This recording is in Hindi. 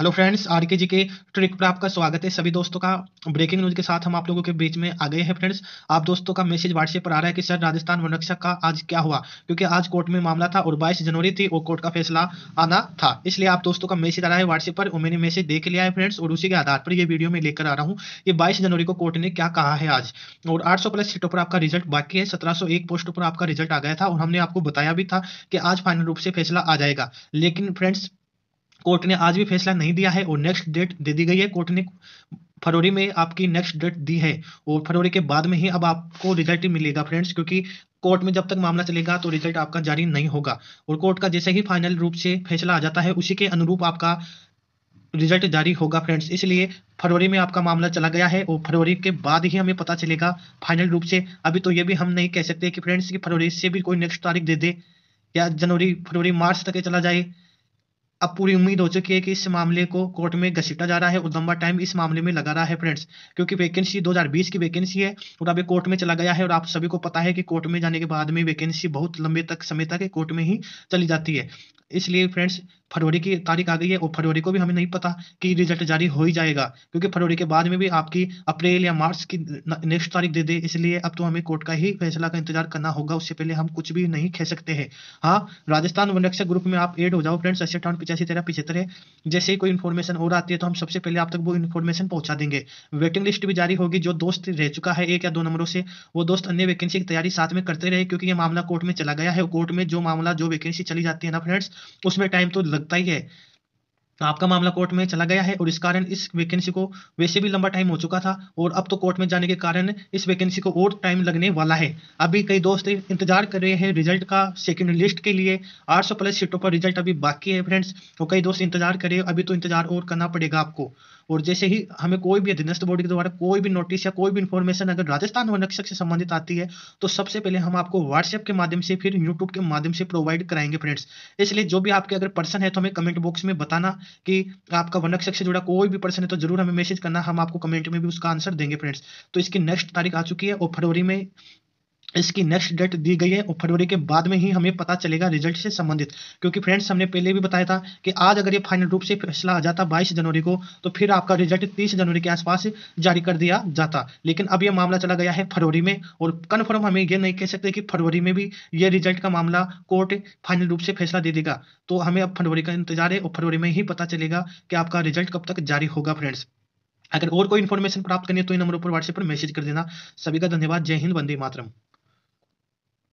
हेलो फ्रेंड्स आर के जी के ट्रिक पर आपका स्वागत है सभी दोस्तों का ब्रेकिंग न्यूज के साथ हम आप लोगों के बीच में आ गए हैं फ्रेंड्स आप दोस्तों का मैसेज व्हाट्सएप पर आ रहा है कि सर राजस्थान वन रक्षक का आज क्या हुआ क्योंकि आज कोर्ट में मामला था और 22 जनवरी थी और कोर्ट का फैसला आना था इसलिए आप दोस्तों का मैसेज आ रहा है व्हाट्सएप पर और मैंने मैसेज देख लिया है फ्रेंड्स और उसी के आधार पर यह वीडियो में लेकर आ रहा हूँ कि बाईस जनवरी को कोर्ट ने क्या कहा है आज और आठ प्लस सीटों पर आपका रिजल्ट बाकी है सत्रह पोस्ट पर आपका रिजल्ट आ गया था और हमने आपको बताया भी था कि आज फाइनल रूप से फैसला आ जाएगा लेकिन फ्रेंड्स कोर्ट ने आज भी फैसला नहीं दिया है और नेक्स्ट डेट दे दी गई है कोर्ट ने फरवरी में आपकी नेक्स्ट डेट दी है और फरवरी के बाद में ही अब आपको रिजल्ट मिलेगा फ्रेंड्स क्योंकि कोर्ट में जब तक मामला चलेगा तो रिजल्ट आपका जारी नहीं होगा और कोर्ट का जैसे ही फाइनल रूप से फैसला आ जाता है उसी के अनुरूप आपका रिजल्ट जारी होगा फ्रेंड्स इसलिए फरवरी में आपका मामला चला गया है और फरवरी के बाद ही हमें पता चलेगा फाइनल रूप से अभी तो ये भी हम नहीं कह सकते कि फ्रेंड्स की फरवरी से भी कोई नेक्स्ट तारीख दे दे या जनवरी फरवरी मार्च तक चला जाए अब पूरी उम्मीद हो चुकी है कि इस मामले को कोर्ट में घसीटा जा रहा है और लंबा टाइम इस मामले में लगा रहा है फ्रेंड्स क्योंकि वैकेंसी 2020 की वैकेंसी है और अभी कोर्ट में चला गया है और आप सभी को पता है कि कोर्ट में जाने के बाद में वैकेंसी बहुत लंबे तक समय तक कोर्ट में ही चली जाती है इसलिए फ्रेंड्स फरवरी की तारीख आ गई है और फरवरी को भी हमें नहीं पता कि रिजल्ट जारी हो ही जाएगा क्योंकि फरवरी के बाद में भी आपकी अप्रैल या मार्च की नेक्स्ट तारीख दे दे इसलिए अब तो हमें कोर्ट का ही फैसला का इंतजार करना होगा उससे पहले हम कुछ भी नहीं कह सकते हैं हाँ राजस्थान वनरक्षक ग्रुप में आप एड हो जाओ फ्रेंड्स अच्छे पचासी तेरह पिछहत्तर है जैसे ही कोई इन्फॉर्मेशन और आती है तो हम सबसे पहले आप तक वो इन्फॉर्मेशन पहुंचा देंगे वेटिंग लिस्ट भी जारी होगी जो दोस्त रह चुका है एक या दो नंबरों से वो दोस्त अन्य वैकेंसी की तैयारी साथ में करते रहे क्योंकि ये मामला कोर्ट में चला गया है कोर्ट में जो मामला जो वैकेंसी चली जाती है ना फ्रेंड्स उसमें टाइम तो लगता ही है तो आपका मामला कोर्ट में चला गया है और इस कारण इस वैकेंसी को वैसे भी लंबा टाइम हो चुका था और अब तो कोर्ट में जाने के कारण इस वैकेंसी को और टाइम लगने वाला है अभी कई दोस्त इंतजार कर रहे हैं रिजल्ट का सेकेंड लिस्ट के लिए 800 प्लस सीटों पर रिजल्ट अभी बाकी है फ्रेंड्स तो कई दोस्त इंतजार कर रहे हो अभी तो इंतजार और करना पड़ेगा आपको और जैसे ही हमें कोई भी अधीनस्थ बॉडी के द्वारा कोई भी नोटिस या कोई भी इन्फॉर्मेशन अगर राजस्थान रक्षक से संबंधित आती है तो सबसे पहले हम आपको व्हाट्सएप के माध्यम से फिर यूट्यूब के माध्यम से प्रोवाइड कराएंगे फ्रेंड्स इसलिए जो भी आपके अगर पर्सन है तो हमें कमेंट बॉक्स में बताना कि आपका रक्षक से जुड़ा कोई भी पर्सन है तो जरूर हमें मैसेज करना हम आपको कमेंट में भी उसका आंसर देंगे फ्रेंड्स तो इसकी नेक्स्ट तारीख आ चुकी है और फरवरी में इसकी नेक्स्ट डेट दी गई है और फरवरी के बाद में ही हमें पता चलेगा रिजल्ट से संबंधित क्योंकि फ्रेंड्स हमने पहले भी बताया था कि आज अगर ये फाइनल रूप से फैसला आ जाता 22 जनवरी को तो फिर आपका रिजल्ट 30 जनवरी के आसपास जारी कर दिया जाता लेकिन अब ये मामला चला गया है फरवरी में और कन्फर्म हमें ये नहीं कह सकते कि फरवरी में भी ये रिजल्ट का मामला कोर्ट फाइनल रूप से फैसला दे देगा तो हमें अब फरवरी का इंतजार है और फरवरी में ही पता चलेगा कि आपका रिजल्ट कब तक जारी होगा फ्रेंड्स अगर और कोई इन्फॉर्मेशन प्राप्त करनी है तो इन नंबरों पर व्हाट्सएप पर मैसेज कर देना सभी का धन्यवाद जय हिंद वंदे मातरम